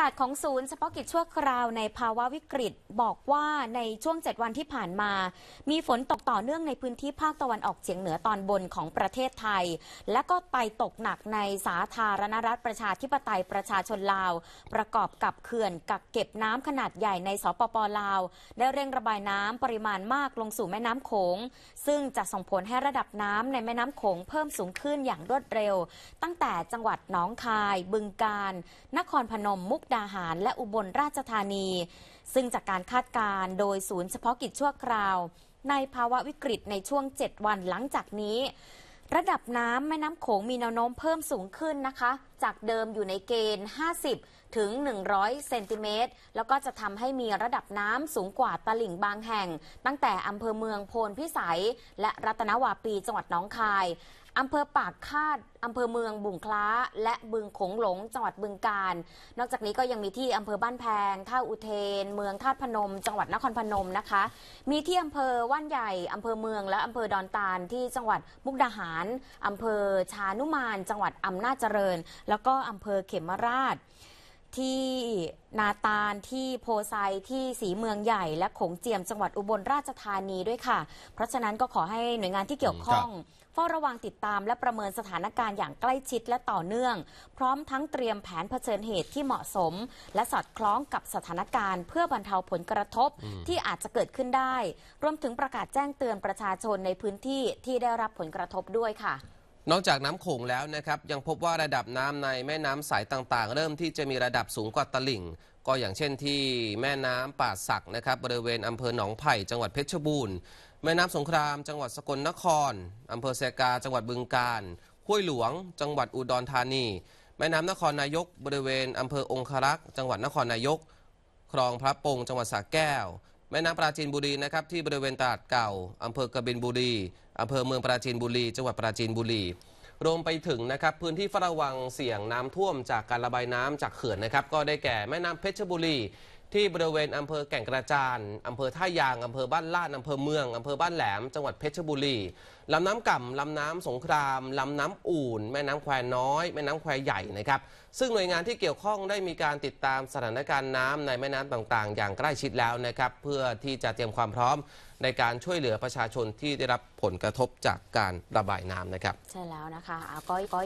กาศของศูนย์เฉพาะกิจชั่วคราวในภาวะวิกฤต บอกว่าในช่วง 7 วันที่ผ่านมา มีฝนตกต่อเนื่องในพื้นที่ภาคตะวันออกเฉียงเหนือตอนบนของประเทศไทย และก็ไปตกหนักในสาธารณรัฐประชาธิปไตยประชาชนลาว ประกอบกับเขื่อนกักเก็บน้ำขนาดใหญ่ในสปปลาว ได้เร่งระบายน้ำปริมาณมากลงสู่แม่น้ำโขงซึ่งจะส่งผลให้ระดับน้ำในแม่น้ำโขงเพิ่มสูงขึ้นอย่างรวดเร็ว ตั้งแต่จังหวัดหนองคายบึงกาฬนครพนมมุกดาหารและอุบลราชธานี ซึ่งจากการคาดการโดยศูนย์เฉพาะกิจชั่วคราว ในภาวะวิกฤตในช่วง 7 วันหลังจากนี้ ระดับน้ำแม่น้ำโขงมีแนวโน้มเพิ่มสูงขึ้นนะคะ จากเดิมอยู่ในเกณฑ์ 50 ถึง 100 เซนติเมตร แล้วก็จะทำให้มีระดับน้ำสูงกว่าตลิ่งบางแห่ง ตั้งแต่อำเภอเมืองโพนพิสัยและรัตนวาปีจังหวัดน้องคายอำเภอปากคาด อำเภอเมืองบุงคล้า และบึงขงหลง จังหวัดบึงการนอกจากนี้ก็ยังมีที่อำเภอบ้านแพง ท่าอุเทน เมืองท่าพนม จังหวัดนครพนมนะคะ มีที่อำเภอว่านใหญ่ อำเภอเมือง และอำเภอดอนตาล ที่จังหวัดมุกดาหาร อำเภอชานุมาน จังหวัดอำนาจเจริญ แล้วก็อำเภอเขมราชที่นาตาลที่โพไซที่สีเมืองใหญ่และขงเจียมจังหวัดอุบลราชธานีด้วยค่ะ เพราะฉะนั้นก็ขอให้หน่วยงานที่เกี่ยวข้องเฝ้าระวังติดตามและประเมินสถานการณ์อย่างใกล้ชิดและต่อเนื่อง พร้อมทั้งเตรียมแผนเผชิญเหตุที่เหมาะสมและสอดคล้องกับสถานการณ์เพื่อบรรเทาผลกระทบที่อาจจะเกิดขึ้นได้รวมถึงประกาศแจ้งเตือนประชาชนในพื้นที่ที่ได้รับผลกระทบด้วยค่ะนอกจากน้ำโขงแล้วนะครับยังพบว่าระดับน้ำในแม่น้ำสายต่างๆ เริ่มที่จะมีระดับสูงกว่าตลิ่ง ก็อย่างเช่นที่แม่น้ำป่าสักนะครับบริเวณอำเภอหนองไผ่จังหวัดเพชรบูรณ์แม่น้ำสงคราม จังหวัดสกลนครอำเภอเสกา จังหวัดบึงกาฬห้วยหลวงจังหวัดอุดรธานี แม่น้ำนครนายก บริเวณอำเภอองครักษ์จังหวัดนครนายกคลองพระปงจังหวัดสระแก้วแม่น้ำปราจีนบุรีนะครับที่บริเวณตลาดเก่าอำเภอกบินบุรีอำเภอเมืองปราจีนบุรีจังหวัดปราจีนบุรีรวมไปถึงนะครับพื้นที่เฝ้าระวังเสี่ยงน้ำท่วมจากการระบายน้ำจากเขื่อนนะครับก็ได้แก่แม่น้ำเพชรบุรีที่บริเวณอำเภอแก่งกระจานอำเภอท่ายางอำเภอบ้านลาดอำเภอเมือง อำเภอบ้านแหลม จังหวัดเพชรบุรี ลำน้ำก่ำ ลำน้ำสงคราม ลำน้ำอู่น แม่น้ำแควน้อย แม่น้ำแควใหญ่ นะครับ ซึ่งหน่วยงานที่เกี่ยวข้องได้มีการติดตามสถานการณ์น้ำในแม่น้ำต่างๆ อย่างใกล้ชิดแล้วนะครับ เพื่อที่จะเตรียมความพร้อมในการช่วยเหลือประชาชนที่ได้รับผลกระทบจากการระบายน้ำนะครับ ใช่แล้วนะคะก็